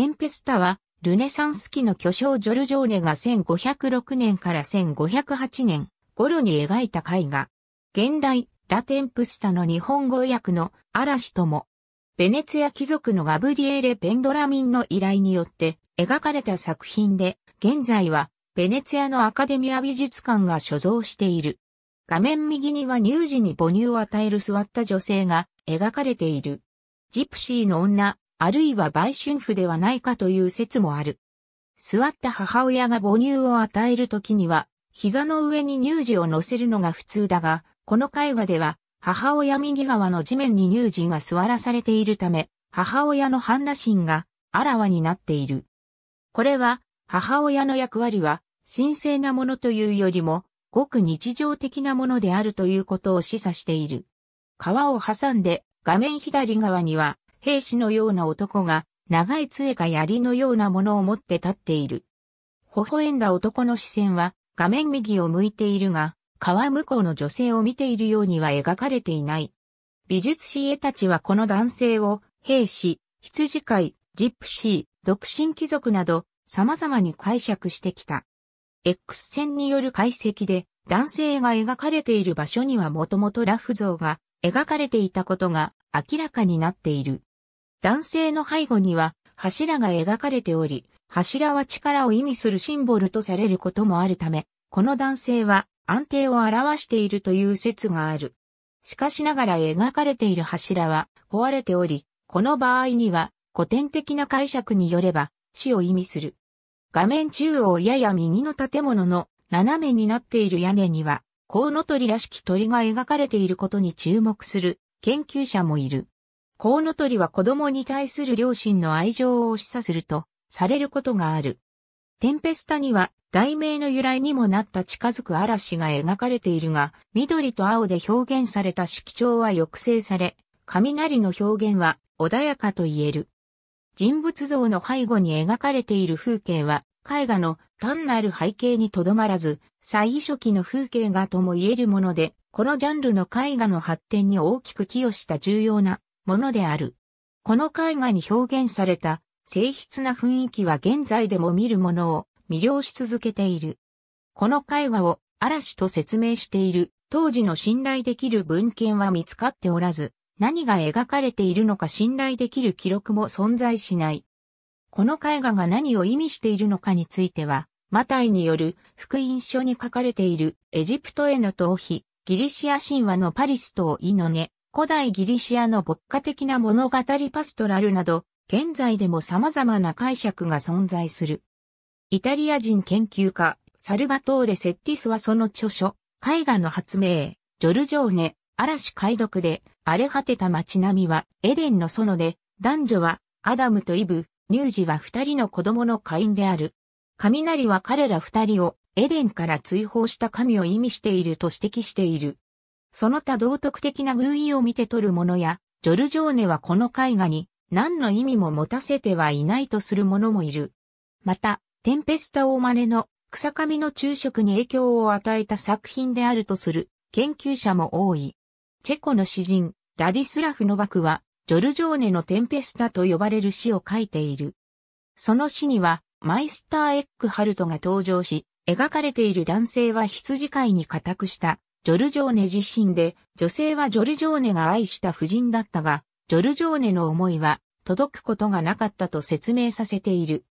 テンペスタは、ルネサンス期の巨匠ジョルジョーネが1506年から1508年頃に描いた絵画。現代、ラテンプスタの日本語訳の嵐とも、ベネツィア貴族のガブリエーレ・ベンドラミンの依頼によって描かれた作品で、現在はベネツィアのアカデミア美術館が所蔵している。画面右には乳児に母乳を与える座った女性が描かれている。ジプシーの女、あるいは売春婦ではないかという説もある。座った母親が母乳を与える時には、膝の上に乳児を乗せるのが普通だが、この絵画では、母親右側の地面に乳児が座らされているため、母親の半裸心があらわになっている。これは、母親の役割は、神聖なものというよりも、ごく日常的なものであるということを示唆している。川を挟んで、画面左側には、兵士のような男が、長い杖か槍のようなものを持って立っている。微笑んだ男の視線は、画面右を向いているが、川向こうの女性を見ているようには描かれていない。美術師絵たちはこの男性を、兵士、羊飼い、ジップシー、独身貴族など、様々に解釈してきた。X 線による解析で、男性が描かれている場所にはもともとラフ像が描かれていたことが明らかになっている。男性の背後には柱が描かれており、柱は力を意味するシンボルとされることもあるため、この男性は安定を表しているという説がある。しかしながら描かれている柱は壊れており、この場合には古典的な解釈によれば死を意味する。画面中央やや右の建物の斜めになっている屋根には、コウノトリらしき鳥が描かれていることに注目する研究者もいる。コウノトリは子供に対する両親の愛情を示唆するとされることがある。テンペスタには題名の由来にもなった近づく嵐が描かれているが、緑と青で表現された色調は抑制され、雷の表現は穏やかと言える。人物像の背後に描かれている風景は、絵画の単なる背景にとどまらず、最初期の風景画とも言えるもので、このジャンルの絵画の発展に大きく寄与した重要なものである。この絵画に表現された静筆な雰囲気は現在でも見るものを魅了し続けている。この絵画を嵐と説明している当時の信頼できる文献は見つかっておらず、何が描かれているのか信頼できる記録も存在しない。この絵画が何を意味しているのかについては、マタイによる福音書に書かれているエジプトへの逃避、ギリシア神話のパリスとイノネ、古代ギリシアの牧歌的な物語パストラルなど、現在でも様々な解釈が存在する。イタリア人研究家、サルバトーレ・セッティスはその著書、絵画の発明、ジョルジョーネ、嵐解読で、荒れ果てた街並みはエデンの園で、男女はアダムとイブ、乳児は二人の子供の会員である。雷は彼ら二人をエデンから追放した神を意味していると指摘している。その他道徳的な偶意を見て取るものや、ジョルジョーネはこの絵画に何の意味も持たせてはいないとする者もいる。また、テンペスタ大真似の草上の昼食に影響を与えた作品であるとする研究者も多い。チェコの詩人、ラディスラフ・ノバクは、ジョルジョーネのテンペスタと呼ばれる詩を書いている。その詩には、マイスター・エックハルトが登場し、描かれている男性は羊飼いに固くしたジョルジョーネ自身で、女性はジョルジョーネが愛した夫人だったが、ジョルジョーネの思いは届くことがなかったと説明させている。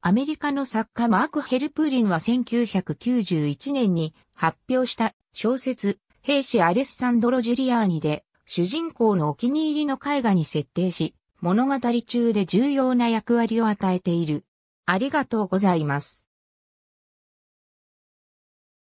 アメリカの作家マーク・ヘルプーリンは1991年に発表した小説、兵士アレッサンドロ・ジュリアーニで、主人公のお気に入りの絵画に設定し、物語中で重要な役割を与えている。ありがとうございます。